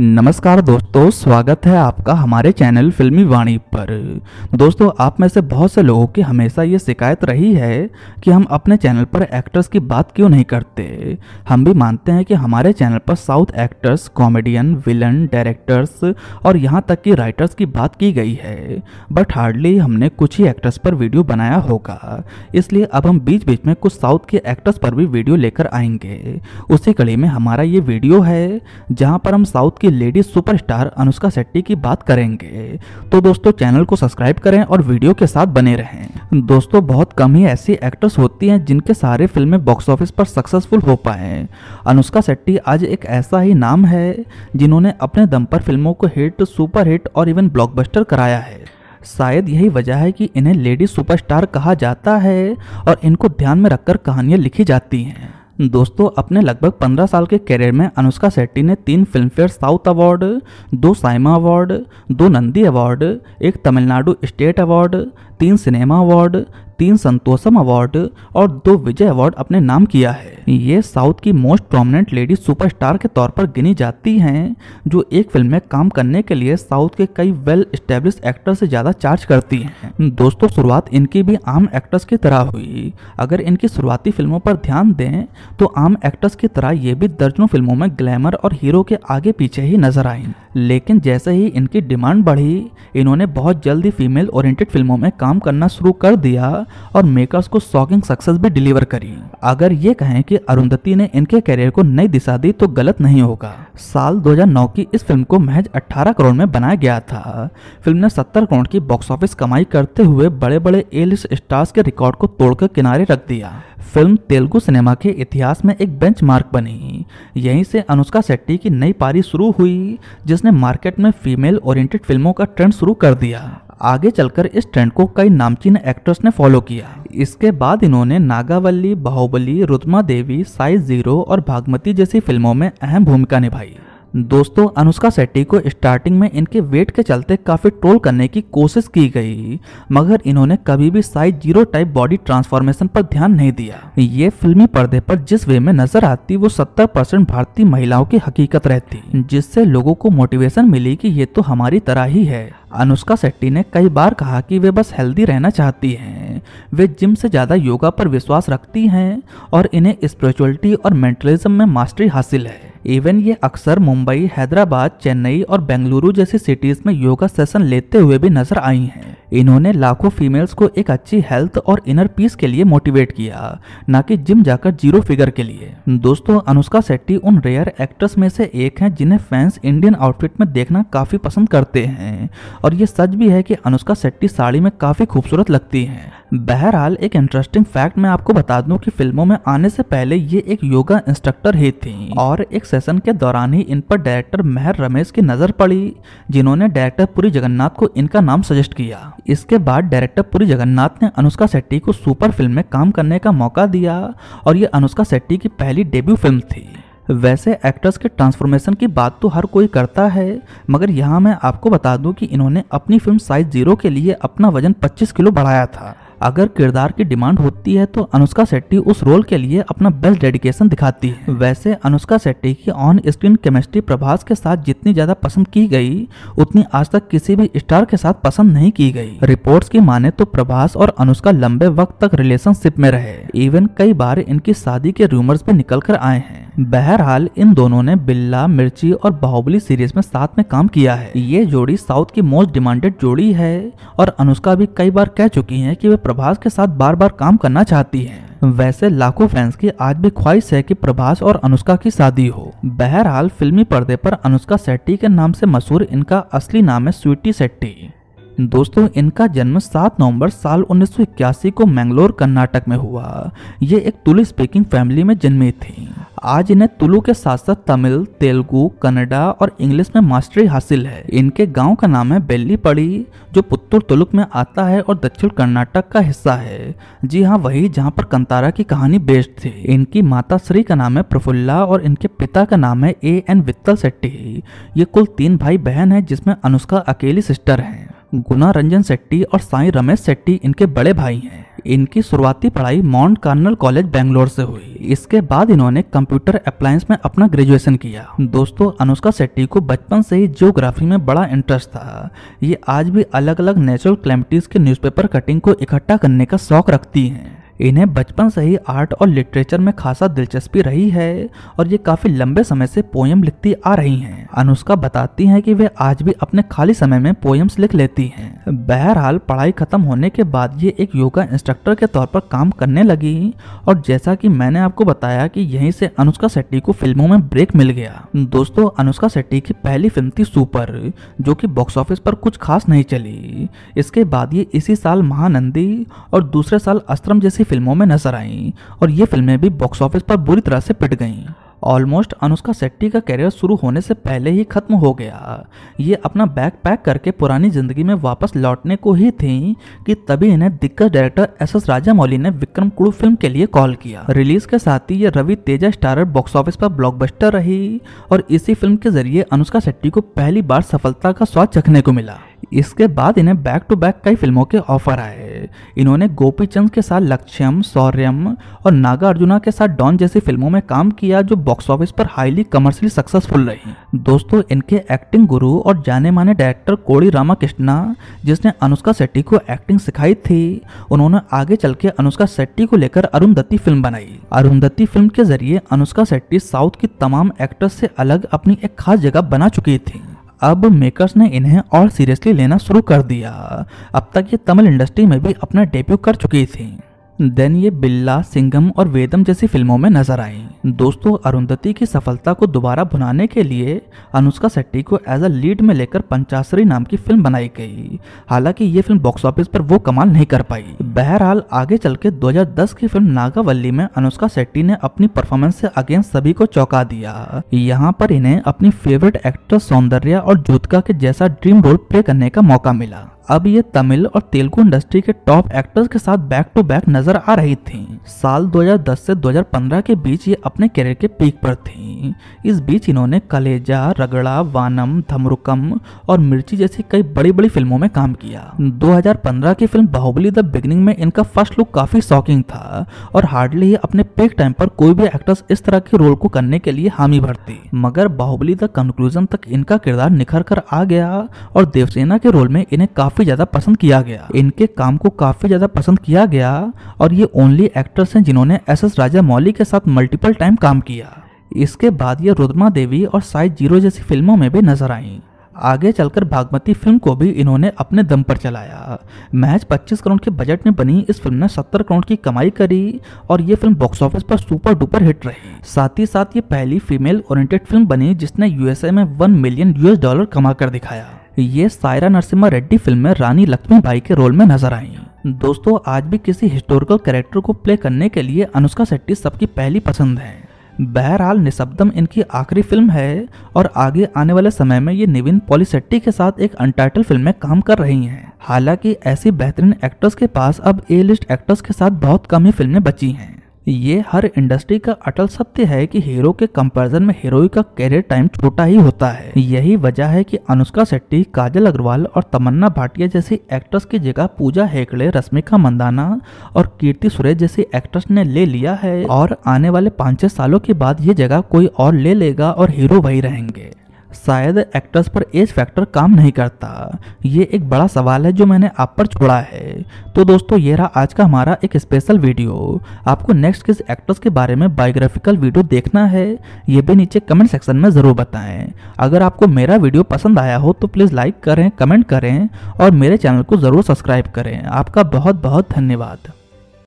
नमस्कार दोस्तों स्वागत है आपका हमारे चैनल फिल्मी वाणी पर दोस्तों आप में से बहुत से लोगों की हमेशा ये शिकायत रही है कि हम अपने चैनल पर एक्टर्स की बात क्यों नहीं करते हम भी मानते हैं कि हमारे चैनल पर South actors comedian villain directors और यहाँ तक कि राइटर्स की बात की गई है बट हार्डली हमने कुछ ही एक्टर्स पर वीडियो बनाया होगा इसलिए अब हम बीच बीच में कुछ साउथ के एक्टर्स पर भी वीडियो लेकर आएंगे उसी कड़ी में हमारा ये वीडियो है जहाँ पर हम साउथ की लेडी सुपरस्टार अनुष्का शेट्टी की बात करेंगे तो दोस्तों चैनल को सब्सक्राइब करें और वीडियो के साथ बने रहें दोस्तों बहुत कम ही ऐसी एक्ट्रेस होती हैं जिनके सारे फिल्में बॉक्स ऑफिस पर सक्सेसफुल हो पाए अनुष्का शेट्टी आज एक ऐसा ही नाम है जिन्होंने अपने दम पर फिल्मों को हिट सुपर हिट और इवन ब्लॉकबस्टर कराया है शायद यही वजह है कि इन्हें लेडी सुपरस्टार कहा जाता है और इनको ध्यान में रखकर कहानियां लिखी जाती हैं दोस्तों अपने लगभग 15 साल के करियर में अनुष्का शेट्टी ने तीन फिल्मफेयर साउथ अवार्ड दो साइमा अवार्ड दो नंदी अवार्ड एक तमिलनाडु स्टेट अवार्ड तीन सिनेमा अवार्ड तीन संतोषम अवार्ड और दो विजय अवार्ड अपने नाम किया है ये साउथ की मोस्ट प्रोमिनेंट लेडी सुपरस्टार के तौर पर गिनी जाती हैं जो एक फिल्म में काम करने के लिए साउथ के कई वेल स्टेब्लिश एक्टर से ज्यादा चार्ज करती हैं दोस्तों शुरुआत इनकी भी आम एक्ट्रेस की तरह हुई अगर इनकी शुरुआती फिल्मों पर ध्यान दें तो आम एक्ट्रेस की तरह ये भी दर्जनों फिल्मों में ग्लैमर और हीरो के आगे पीछे ही नजर आई लेकिन जैसे ही इनकी डिमांड बढ़ी इन्होंने बहुत जल्दी फीमेल ओरिएंटेड फिल्मों में काम करना शुरू कर दिया और मेकर्स को शॉकिंग सक्सेस भी डिलीवर करी अगर ये कहें कि अरुंधति ने इनके करियर को नई दिशा दी तो गलत नहीं होगा साल 2009 की इस फिल्म को महज 18 करोड़ में बनाया गया था फिल्म ने 70 करोड़ की बॉक्स ऑफिस कमाई करते हुए बड़े बड़े एलिस्ट स्टार्स के रिकॉर्ड को तोड़कर किनारे रख दिया फिल्म तेलुगु सिनेमा के इतिहास में एक बेंचमार्क बनी यहीं से अनुष्का शेट्टी की नई पारी शुरू हुई जिसने मार्केट में फीमेल ओरिएंटेड फिल्मों का ट्रेंड शुरू कर दिया आगे चलकर इस ट्रेंड को कई नामचीन एक्ट्रेस ने फॉलो किया इसके बाद इन्होंने नागावली बाहुबली रुद्मा देवी साइज जीरो और भागमती जैसी फिल्मों में अहम भूमिका निभाई दोस्तों अनुष्का शेट्टी को स्टार्टिंग में इनके वेट के चलते काफ़ी ट्रोल करने की कोशिश की गई मगर इन्होंने कभी भी size zero type body transformation पर ध्यान नहीं दिया ये फिल्मी पर्दे पर जिस वे में नजर आती वो सत्तर परसेंट भारतीय महिलाओं की हकीकत रहती जिससे लोगों को मोटिवेशन मिली कि ये तो हमारी तरह ही है अनुष्का शेट्टी ने कई बार कहा कि वे बस हेल्दी रहना चाहती हैं वे जिम से ज़्यादा योगा पर विश्वास रखती हैं और इन्हें स्पिरिचुअलिटी और मेंटलिज्म में मास्टरी हासिल है इवन ये अक्सर मुंबई हैदराबाद चेन्नई और बेंगलुरु जैसी सिटीज में योगा सेशन लेते हुए भी नजर आई हैं इन्होंने लाखों फीमेल्स को एक अच्छी हेल्थ और इनर पीस के लिए मोटिवेट किया न कि जिम जाकर जीरो फिगर के लिए दोस्तों अनुष्का शेट्टी उन रेयर एक्ट्रेस में से एक हैं जिन्हें फैंस इंडियन आउटफिट में देखना काफी पसंद करते हैं और ये सच भी है कि अनुष्का शेट्टी साड़ी में काफी खूबसूरत लगती है बहरहाल एक इंटरेस्टिंग फैक्ट मैं आपको बता दूं कि फिल्मों में आने से पहले ये एक योगा इंस्ट्रक्टर ही थी और एक सेशन के दौरान ही इन पर डायरेक्टर मेहर रमेश की नज़र पड़ी जिन्होंने डायरेक्टर पुरी जगन्नाथ को इनका नाम सजेस्ट किया इसके बाद डायरेक्टर पुरी जगन्नाथ ने अनुष्का शेट्टी को सुपर फिल्म में काम करने का मौका दिया और ये अनुष्का शेट्टी की पहली डेब्यू फिल्म थी वैसे एक्टर्स के ट्रांसफॉर्मेशन की बात तो हर कोई करता है मगर यहाँ मैं आपको बता दूं कि इन्होंने अपनी फिल्म साइज जीरो के लिए अपना वजन 25 किलो बढ़ाया था अगर किरदार की डिमांड होती है तो अनुष्का शेट्टी उस रोल के लिए अपना बेस्ट डेडिकेशन दिखाती है वैसे अनुष्का शेट्टी की ऑन स्क्रीन केमिस्ट्री प्रभास के साथ जितनी ज्यादा पसंद की गई उतनी आज तक किसी भी स्टार के साथ पसंद नहीं की गई रिपोर्ट्स की माने तो प्रभास और अनुष्का लंबे वक्त तक रिलेशनशिप में रहे इवन कई बार इनकी शादी के रूमर्स भी निकल कर आए हैं बहरहाल इन दोनों ने बिल्ला मिर्ची और बाहुबली सीरीज में साथ में काम किया है ये जोड़ी साउथ की मोस्ट डिमांडेड जोड़ी है और अनुष्का भी कई बार कह चुकी है कि वे प्रभास के साथ बार बार काम करना चाहती है वैसे लाखों फैंस की आज भी ख्वाहिश है कि प्रभास और अनुष्का की शादी हो बहरहाल फिल्मी पर्दे पर अनुष्का सेट्टी के नाम से मशहूर इनका असली नाम है स्वीटी सेट्टी दोस्तों इनका जन्म 7 नवंबर साल 1981 को मैंगलोर कर्नाटक में हुआ ये एक तुलु स्पीकिंग फैमिली में जन्मे थे आज इन्हें तुलु के साथ साथ तमिल तेलुगु कन्नडा और इंग्लिश में मास्टरी हासिल है इनके गांव का नाम है पड़ी जो पुत्तुर तुलुक में आता है और दक्षिण कर्नाटक का हिस्सा है जी हाँ वही जहाँ पर कंतारा की कहानी बेस्ड थी इनकी माता श्री का नाम है प्रफुल्ला और इनके पिता का नाम है ए एन वित्तल शेट्टी ये कुल तीन भाई बहन है जिसमे अनुष्का अकेली सिस्टर है गुना रंजन सेट्टी और साई रमेश सेट्टी इनके बड़े भाई हैं इनकी शुरुआती पढ़ाई माउंट कार्नल कॉलेज बेंगलोर से हुई इसके बाद इन्होंने कंप्यूटर अप्लायंस में अपना ग्रेजुएशन किया दोस्तों अनुष्का सेट्टी को बचपन से ही जियोग्राफी में बड़ा इंटरेस्ट था ये आज भी अलग अलग नेचुरल क्लेमिटीज के न्यूज़पेपर कटिंग को इकट्ठा करने का शौक रखती हैं इन्हें बचपन से ही आर्ट और लिटरेचर में खासा दिलचस्पी रही है और ये काफी लंबे समय से पोयम लिखती आ रही हैं। अनुष्का बताती हैं कि वे आज भी अपने खाली समय में पोयम्स लिख लेती हैं। बहरहाल पढ़ाई खत्म होने के बाद ये एक योगा इंस्ट्रक्टर के तौर पर काम करने लगी और जैसा कि मैंने आपको बताया की यही से अनुष्का शेट्टी को फिल्मों में ब्रेक मिल गया दोस्तों अनुष्का शेट्टी की पहली फिल्म थी सुपर जो की बॉक्स ऑफिस पर कुछ खास नहीं चली इसके बाद ये इसी साल महानंदी और दूसरे साल अस्त्रम जैसी की फिल्मों में नजर आईं और ये फिल्में भी बॉक्स ऑफिस पर बुरी तरह से पिट गईं ऑलमोस्ट अनुष्का शेट्टी का करियर शुरू होने से पहले ही खत्म हो गया ये अपना बैग पैक करके पुरानी जिंदगी में वापस लौटने को ही थी कि तभी इन्हें दिग्गज director S S Rajamouli ने विक्रम कुड़ू फिल्म के लिए कॉल किया रिलीज के साथ ही ये Ravi Teja starrer box office पर ब्लॉकबस्टर रही और इसी फिल्म के जरिए अनुष्का शेट्टी को पहली बार सफलता का स्वाद चखने को मिला इसके बाद इन्हें बैक टू बैक कई फिल्मों के ऑफर आए इन्होंने गोपीचंद के साथ लक्ष्यम सौर्यम और नागा अर्जुना के साथ डॉन जैसी फिल्मों में काम किया जो बॉक्स ऑफिस पर हाईली कमर्शियली सक्सेसफुल रही दोस्तों इनके एक्टिंग गुरु और जाने माने डायरेक्टर कोड़ी रामाकृष्णा जिसने अनुष्का शेट्टी को एक्टिंग सिखाई थी उन्होंने आगे चल के अनुष्का शेट्टी को लेकर अरुंधति फिल्म बनाई अरुंधति फिल्म के जरिए अनुष्का शेट्टी साउथ की तमाम एक्टर्स से अलग अपनी एक खास जगह बना चुकी थी अब मेकर्स ने इन्हें और सीरियसली लेना शुरू कर दिया अब तक ये तमिल इंडस्ट्री में भी अपना डेब्यू कर चुकी थी देन ये बिल्ला सिंगम और वेदम जैसी फिल्मों में नजर आई दोस्तों अरुंधति की सफलता को दोबारा भुनाने के लिए अनुष्का शेट्टी को एज अ लीड में लेकर पंचासरी नाम की फिल्म बनाई गई हालांकि ये फिल्म बॉक्स ऑफिस पर वो कमाल नहीं कर पाई बहरहाल आगे चल के 2010 की फिल्म नागावल्ली में अनुष्का शेट्टी ने अपनी परफॉर्मेंस से अगेंस्ट सभी को चौंका दिया यहाँ पर इन्हें अपनी फेवरेट एक्ट्रेस सौंदर्या और ज्योतिका के जैसा ड्रीम रोल प्ले करने का मौका मिला अब ये तमिल और तेलुगु इंडस्ट्री के टॉप एक्टर्स के साथ बैक टू बैक नजर आ रही थी साल 2010 से 2015 के बीच ये अपने करियर के पीक पर थी थीं इस बीच इन्होंने कलेजा रगड़ा वानम धमरुकम और मिर्ची जैसी कई बड़ी बड़ी फिल्मों में काम किया 2015 की फिल्म बाहुबली द बिगनिंग में इनका फर्स्ट लुक काफी शॉकिंग था और हार्डली अपने पेक टाइम पर कोई भी एक्टर्स इस तरह के रोल को करने के लिए हामी भरती मगर बाहुबली द कंक्लूजन तक इनका किरदार निखर कर आ गया और देवसेना के रोल में इन्हें काफी ज्यादा पसंद किया गया इनके काम को काफी ज्यादा पसंद किया गया और ये ओनली एक्टर्स हैं जिन्होंने एस एस राजा मौली के साथ मल्टीपल टाइम काम किया इसके बाद ये रुद्रमा देवी और साई जीरो जैसी फिल्मों में भी नजर आई आगे चलकर भागमती फिल्म को भी इन्होंने अपने दम पर चलाया महज 25 करोड़ के बजट में बनी इस फिल्म ने 70 करोड़ की कमाई करी और ये फिल्म बॉक्स ऑफिस पर सुपर डुपर हिट रही साथ ही साथ ये पहली फीमेल ओरिएंटेड फिल्म बनी जिसने यूएसए में वन मिलियन यूएस डॉलर कमा कर दिखाया ये सायरा नरसिम्हा रेड्डी फिल्म में रानी लक्ष्मी के रोल में नजर आई दोस्तों आज भी किसी हिस्टोरिकल कैरेक्टर को प्ले करने के लिए अनुष्का शेट्टी सबकी पहली पसंद है बहरहाल निशब्दम इनकी आखिरी फिल्म है और आगे आने वाले समय में ये निविन पॉलिसेट्टी के साथ एक अनटाइटल फिल्म में काम कर रही हैं हालांकि ऐसी बेहतरीन एक्टर्स के पास अब ए लिस्ट एक्टर्स के साथ बहुत कम ही फिल्में बची हैं ये हर इंडस्ट्री का अटल सत्य है कि हीरो के कंपैरिजन में हीरोई का कैरियर टाइम छोटा ही होता है यही वजह है कि अनुष्का शेट्टी काजल अग्रवाल और तमन्ना भाटिया जैसी एक्ट्रेस की जगह पूजा हेकड़े रश्मिका मंदाना और कीर्ति सुरेश जैसी एक्ट्रेस ने ले लिया है और आने वाले पाँच छह सालों के बाद ये जगह कोई और ले लेगा और हीरो वही रहेंगे शायद एक्टर्स पर एज फैक्टर काम नहीं करता ये एक बड़ा सवाल है जो मैंने आप पर छोड़ा है तो दोस्तों ये रहा आज का हमारा एक स्पेशल वीडियो आपको नेक्स्ट किस एक्टर्स के बारे में बायोग्राफिकल वीडियो देखना है ये भी नीचे कमेंट सेक्शन में ज़रूर बताएं अगर आपको मेरा वीडियो पसंद आया हो तो प्लीज़ लाइक करें कमेंट करें और मेरे चैनल को ज़रूर सब्सक्राइब करें आपका बहुत बहुत धन्यवाद